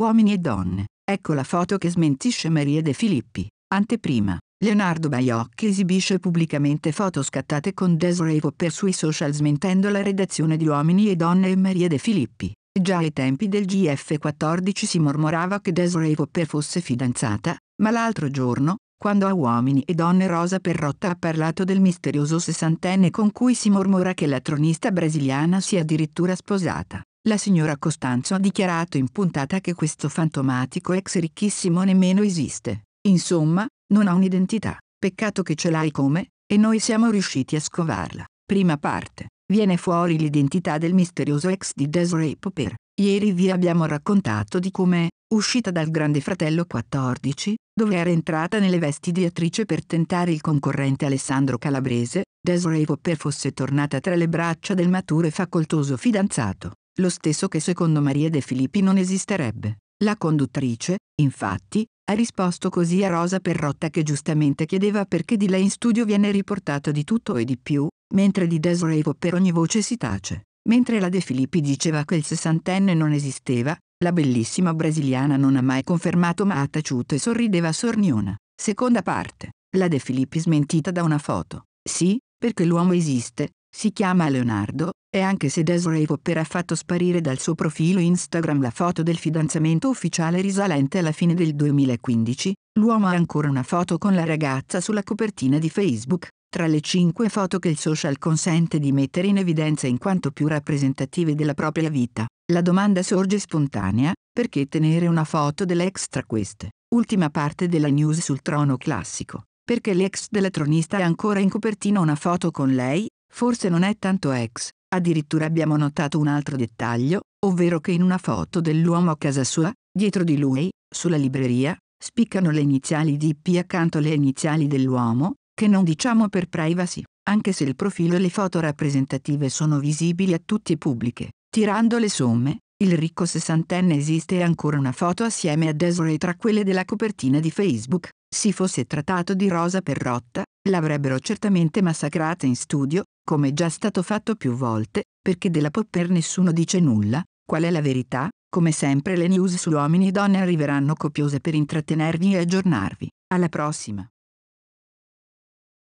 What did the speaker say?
Uomini e donne. Ecco la foto che smentisce Maria De Filippi. Anteprima. Leonardo Baiocchi esibisce pubblicamente foto scattate con Desiree Popper sui social smentendo la redazione di Uomini e Donne e Maria De Filippi. Già ai tempi del GF14 si mormorava che Desiree Popper fosse fidanzata, ma l'altro giorno, quando a Uomini e Donne Rosa Perrotta ha parlato del misterioso sessantenne con cui si mormora che la tronista brasiliana sia addirittura sposata. La signora Costanzo ha dichiarato in puntata che questo fantomatico ex ricchissimo nemmeno esiste. Insomma, non ha un'identità. Peccato che ce l'hai come, e noi siamo riusciti a scovarla. Prima parte. Viene fuori l'identità del misterioso ex di Desiree Popper. Ieri vi abbiamo raccontato di come, uscita dal Grande Fratello 14, dove era entrata nelle vesti di attrice per tentare il concorrente Alessandro Calabrese, Desiree Popper fosse tornata tra le braccia del maturo e facoltoso fidanzato, lo stesso che secondo Maria De Filippi non esisterebbe. La conduttrice, infatti, ha risposto così a Rosa Perrotta che giustamente chiedeva perché di lei in studio viene riportato di tutto e di più, mentre di Desiree Popper ogni voce si tace. Mentre la De Filippi diceva che il sessantenne non esisteva, la bellissima brasiliana non ha mai confermato ma ha taciuto e sorrideva sorniona. Seconda parte. La De Filippi smentita da una foto. Sì, perché l'uomo esiste, si chiama Leonardo, e anche se Desiree Popper ha fatto sparire dal suo profilo Instagram la foto del fidanzamento ufficiale risalente alla fine del 2015, l'uomo ha ancora una foto con la ragazza sulla copertina di Facebook, tra le cinque foto che il social consente di mettere in evidenza in quanto più rappresentative della propria vita, la domanda sorge spontanea, perché tenere una foto dell'ex tra queste? Ultima parte della news sul trono classico. Perché l'ex della tronista ha ancora in copertina una foto con lei, forse non è tanto ex, Addirittura abbiamo notato un altro dettaglio, ovvero che in una foto dell'uomo a casa sua, dietro di lui, sulla libreria, spiccano le iniziali di P accanto alle iniziali dell'uomo, che non diciamo per privacy, anche se il profilo e le foto rappresentative sono visibili a tutti e pubbliche. Tirando le somme, il ricco sessantenne esiste ancora una foto assieme a Desiree tra quelle della copertina di Facebook. Si fosse trattato di Rosa Perrotta, l'avrebbero certamente massacrata in studio, come già stato fatto più volte, perché della Popper nessuno dice nulla. Qual è la verità? Come sempre le news su uomini e donne arriveranno copiose per intrattenervi e aggiornarvi. Alla prossima!